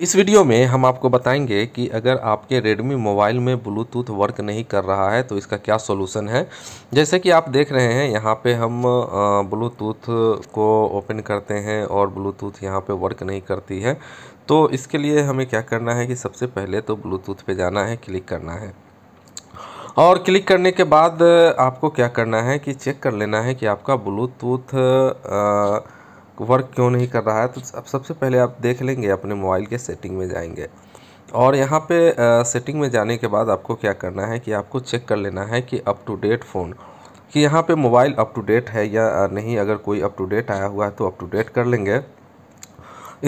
इस वीडियो में हम आपको बताएंगे कि अगर आपके Redmi मोबाइल में ब्लूटूथ वर्क नहीं कर रहा है तो इसका क्या सोलूसन है जैसे कि आप देख रहे हैं यहाँ पे हम ब्लूटूथ को ओपन करते हैं और ब्लूटूथ यहाँ पे वर्क नहीं करती है तो इसके लिए हमें क्या करना है कि सबसे पहले तो ब्लूटूथ पे जाना है क्लिक करना है और क्लिक करने के बाद आपको क्या करना है कि चेक कर लेना है कि आपका ब्लूटूथ वर्क क्यों नहीं कर रहा है तो अब सबसे पहले आप देख लेंगे अपने मोबाइल के सेटिंग में जाएंगे और यहाँ पे सेटिंग में जाने के बाद आपको क्या करना है कि आपको चेक कर लेना है कि अप टू डेट फ़ोन कि यहाँ पे मोबाइल अप टू डेट है या नहीं अगर कोई अप टू डेट आया हुआ है तो अप टू डेट कर लेंगे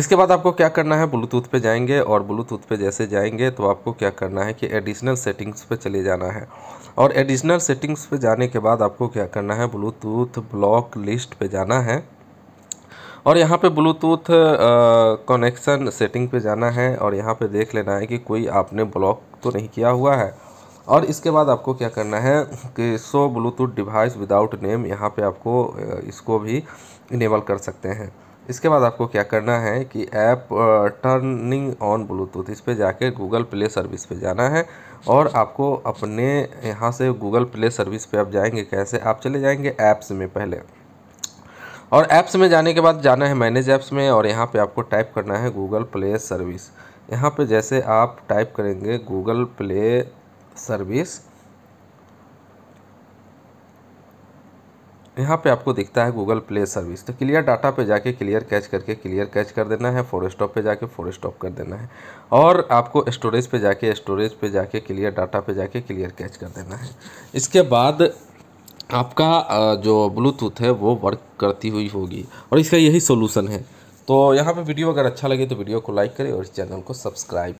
इसके बाद आपको क्या करना है ब्लूटूथ पे जाएंगे और ब्लूटूथ पे जैसे जाएंगे तो आपको क्या करना है कि एडिशनल सेटिंग्स पे चले जाना है और एडिशनल सेटिंग्स पे जाने के बाद आपको क्या करना है ब्लूटूथ ब्लॉक लिस्ट पे जाना है और यहाँ पे ब्लूटूथ कनेक्शन सेटिंग पे जाना है और यहाँ पे देख लेना है कि कोई आपने ब्लॉक तो नहीं किया हुआ है और इसके बाद आपको क्या करना है कि so Bluetooth device without name यहाँ पे आपको इसको भी इनेबल कर सकते हैं इसके बाद आपको क्या करना है कि ऐप टर्निंग ऑन ब्लूटूथ इस पर जाके गूगल प्ले सर्विस पे जाना है और आपको अपने यहाँ से गूगल प्ले सर्विस पे आप जाएंगे कैसे आप चले जाएंगे ऐप्स में पहले और ऐप्स में जाने के बाद जाना है मैनेज ऐप्स में और यहाँ पे आपको टाइप करना है गूगल प्ले सर्विस यहाँ पे जैसे आप टाइप करेंगे गूगल प्ले सर्विस यहाँ पे आपको दिखता है गूगल प्ले सर्विस तो क्लियर डाटा पे जाके क्लियर कैच करके क्लियर कैच कर देना है फोर स्टॉप पे जाके फोर स्टॉप कर देना है और आपको स्टोरेज पे जाके स्टोरेज पे जाके क्लियर डाटा पे जाके क्लियर कैच कर देना है इसके बाद आपका जो ब्लूटूथ है वो वर्क करती हुई होगी और इसका यही सोलूसन है तो यहाँ पे वीडियो अगर अच्छा लगे तो वीडियो को लाइक करें और इस चैनल को सब्सक्राइब